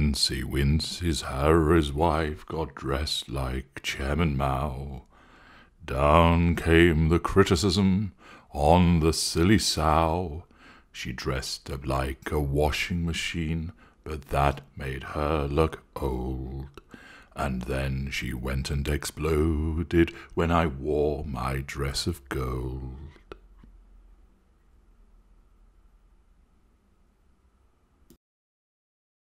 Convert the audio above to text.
Nancy Wincy's Harry's wife got dressed like Chairman Mao. Down came the criticism on the silly sow. She dressed up like a washing machine, but that made her look old. And then she went and exploded when I wore my dress of gold.